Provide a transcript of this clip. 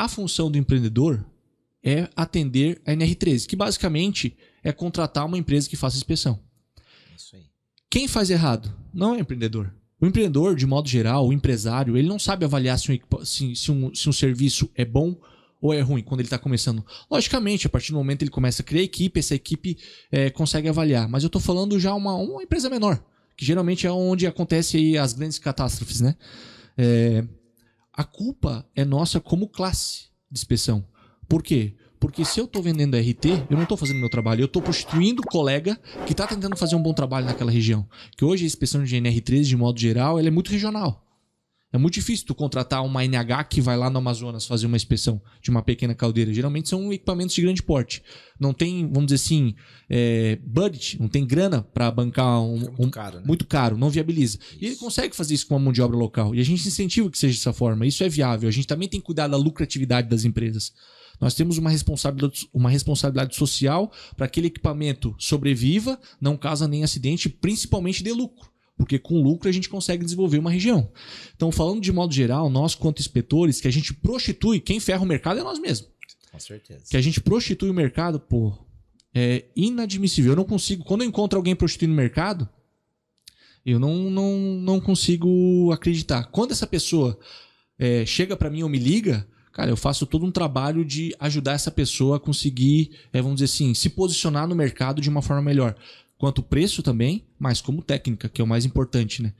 A função do empreendedor é atender a NR13, que basicamente é contratar uma empresa que faça inspeção. Isso aí. Quem faz errado não é empreendedor. O empreendedor, de modo geral, o empresário, ele não sabe avaliar se um, se, se um, se um serviço é bom ou é ruim quando ele está começando. Logicamente, a partir do momento que ele começa a criar equipe, essa equipe é, consegue avaliar. Mas eu estou falando já uma, uma empresa menor, que geralmente é onde acontece as grandes catástrofes, né? É, a culpa é nossa como classe de inspeção. Por quê? Porque se eu estou vendendo RT, eu não estou fazendo meu trabalho, eu estou prostituindo o colega que está tentando fazer um bom trabalho naquela região. Que hoje a inspeção de GNR3, de modo geral, ela é muito regional. É muito difícil tu contratar uma NH que vai lá no Amazonas fazer uma inspeção de uma pequena caldeira. Geralmente são equipamentos de grande porte. Não tem, vamos dizer assim, é, budget, não tem grana para bancar um, é muito, um caro, né? muito, caro, não viabiliza. Isso. E ele consegue fazer isso com a mão de obra local. E a gente incentiva que seja dessa forma. Isso é viável. A gente também tem que cuidar da lucratividade das empresas. Nós temos uma responsabilidade, uma responsabilidade social para que aquele equipamento sobreviva, não causa nem acidente, principalmente dê lucro porque com lucro a gente consegue desenvolver uma região. Então, falando de modo geral, nós, quanto inspetores, que a gente prostitui, quem ferra o mercado é nós mesmos. Com certeza. Que a gente prostitui o mercado, pô, é inadmissível. Eu não consigo. Quando eu encontro alguém prostituindo o mercado, eu não, não, não consigo acreditar. Quando essa pessoa é, chega para mim ou me liga, cara, eu faço todo um trabalho de ajudar essa pessoa a conseguir, é, vamos dizer assim, se posicionar no mercado de uma forma melhor quanto preço também, mas como técnica, que é o mais importante, né?